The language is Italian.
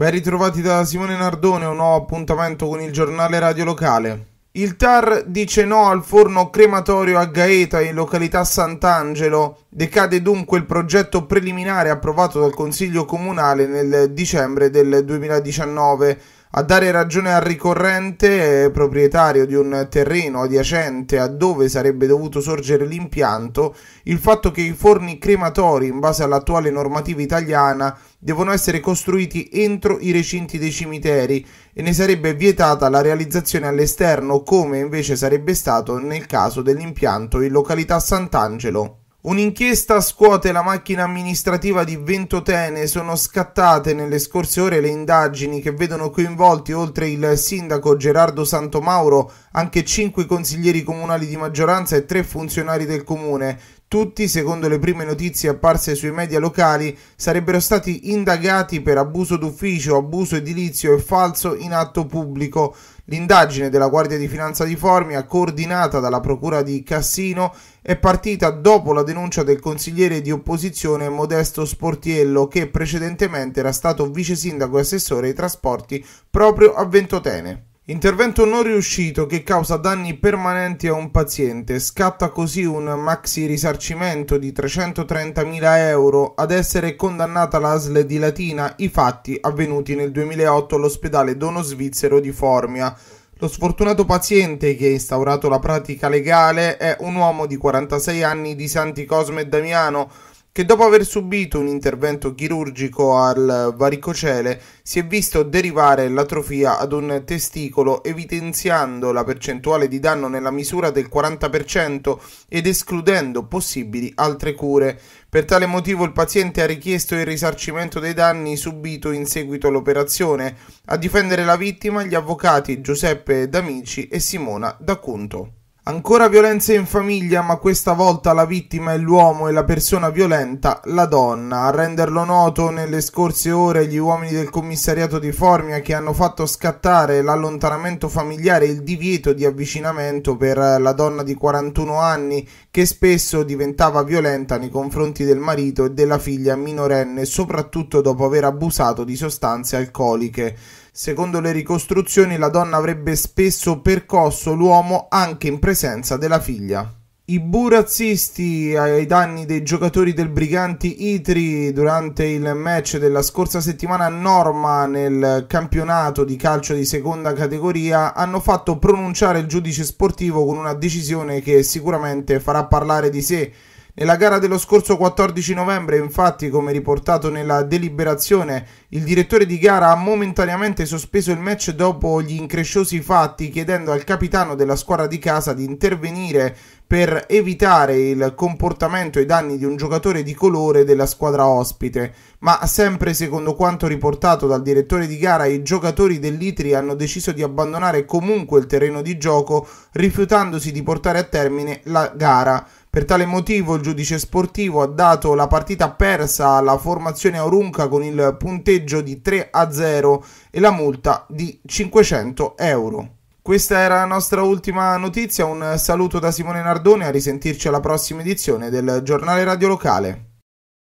Ben ritrovati da Simone Nardone, un nuovo appuntamento con il giornale radio locale. Il TAR dice no al forno crematorio a Gaeta in località Sant'Angelo. Decade dunque il progetto preliminare approvato dal Consiglio Comunale nel dicembre del 2019 a dare ragione al ricorrente proprietario di un terreno adiacente a dove sarebbe dovuto sorgere l'impianto il fatto che i forni crematori, in base all'attuale normativa italiana, devono essere costruiti entro i recinti dei cimiteri e ne sarebbe vietata la realizzazione all'esterno, come invece sarebbe stato nel caso dell'impianto in località Sant'Angelo. Un'inchiesta scuote la macchina amministrativa di Ventotene. Sono scattate nelle scorse ore le indagini che vedono coinvolti oltre il sindaco Gerardo Santomauro anche 5 consiglieri comunali di maggioranza e 3 funzionari del comune. Tutti, secondo le prime notizie apparse sui media locali, sarebbero stati indagati per abuso d'ufficio, abuso edilizio e falso in atto pubblico. L'indagine della Guardia di Finanza di Formia, coordinata dalla Procura di Cassino, è partita dopo la denuncia del consigliere di opposizione Modesto Sportiello, che precedentemente era stato vice sindaco e assessore ai trasporti proprio a Ventotene. Intervento non riuscito che causa danni permanenti a un paziente. Scatta così un maxi risarcimento di 330.000 euro ad essere condannata l'ASL di Latina i fatti avvenuti nel 2008 all'ospedale Dono Svizzero di Formia. Lo sfortunato paziente che ha instaurato la pratica legale è un uomo di 46 anni di Santi Cosme e Damiano che dopo aver subito un intervento chirurgico al varicocele si è visto derivare l'atrofia ad un testicolo evidenziando la percentuale di danno nella misura del 40% ed escludendo possibili altre cure. Per tale motivo il paziente ha richiesto il risarcimento dei danni subito in seguito all'operazione. A difendere la vittima gli avvocati Giuseppe D'Amici e Simona D'Acunto. Ancora violenze in famiglia, ma questa volta la vittima è l'uomo e la persona violenta la donna. A renderlo noto nelle scorse ore gli uomini del commissariato di Formia che hanno fatto scattare l'allontanamento familiare e il divieto di avvicinamento per la donna di 41 anni che spesso diventava violenta nei confronti del marito e della figlia minorenne, soprattutto dopo aver abusato di sostanze alcoliche. Secondo le ricostruzioni la donna avrebbe spesso percosso l'uomo anche in presenza della figlia. I burazzisti ai danni dei giocatori del Briganti Itri durante il match della scorsa settimana a Norma nel campionato di calcio di seconda categoria hanno fatto pronunciare il giudice sportivo con una decisione che sicuramente farà parlare di sé nella gara dello scorso 14 novembre, infatti, come riportato nella deliberazione, il direttore di gara ha momentaneamente sospeso il match dopo gli incresciosi fatti, chiedendo al capitano della squadra di casa di intervenire per evitare il comportamento e i danni di un giocatore di colore della squadra ospite. Ma sempre secondo quanto riportato dal direttore di gara, i giocatori dell'Itri hanno deciso di abbandonare comunque il terreno di gioco, rifiutandosi di portare a termine la gara. Per tale motivo il giudice sportivo ha dato la partita persa alla formazione Aurunca con il punteggio di 3 a 0 e la multa di 500 euro. Questa era la nostra ultima notizia, un saluto da Simone Nardone, a risentirci alla prossima edizione del giornale radio locale.